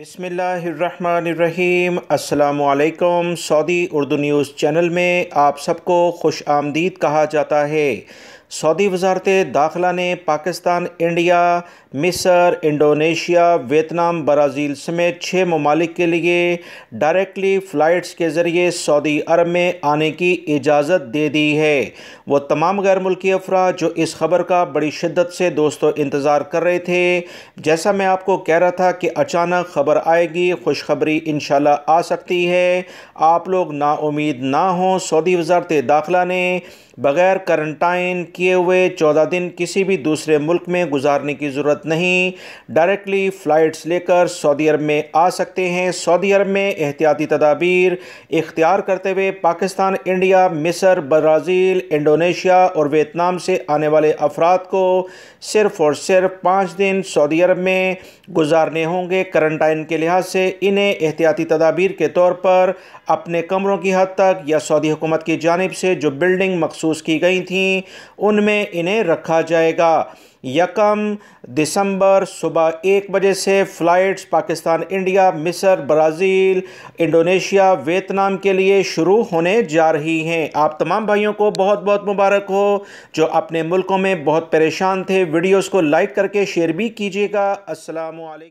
بسم اللہ الرحمن الرحیم السلام علیکم سعودی اردو نیوز چینل میں آپ سب کو خوش آمدید کہا جاتا ہے سعودی وزارت داخلہ نے پاکستان انڈیا مصر انڈونیشیا ویتنام برازیل سمیت چھ ممالک کے لیے ڈائریکٹلی فلائٹس کے ذریعے سعودی عرب میں آنے کی اجازت دے دی ہے وہ تمام غیر ملکی افراد جو اس خبر کا بڑی شدت سے دوستو انتظار کر رہے تھے جیسا میں آپ کو کہہ رہا تھا کہ اچانک خبر آئے گی خوشخبری انشاءاللہ آ سکتی ہے آپ لوگ نا امید نہ ہوں سعودی وزارت داخلہ نے بغیر کرنٹائن کیے ہوئے چودہ دن کسی بھی دوسرے ملک میں گزارنے کی ضرورت نہیں ڈائریکٹلی فلائٹس لے کر سعودی عرب میں آ سکتے ہیں سعودی عرب میں احتیاطی تدابیر اختیار کرتے ہوئے پاکستان انڈیا مصر برازیل انڈونیشیا اور ویتنام سے آنے والے افراد کو صرف اور صرف پانچ دن سعودی عرب میں گزارنے ہوں گے کرنٹائن کے لحاظ سے انہیں احتیاطی تدابیر کے طور پر اپنے کمروں کی حد تک یا سعودی حکومت کی جانب سے جو بلڈنگ مقصد مخصوص کی گئی تھیں ان میں انہیں رکھا جائے گا یکم دسمبر صبح ایک بجے سے فلائٹس پاکستان انڈیا مصر برازیل انڈونیشیا ویتنام کے لیے شروع ہونے جا رہی ہیں آپ تمام بھائیوں کو بہت بہت مبارک ہو جو اپنے ملکوں میں بہت پریشان تھے ویڈیوز کو لائک کر کے شیئر بھی کیجیے گا السلام علیکم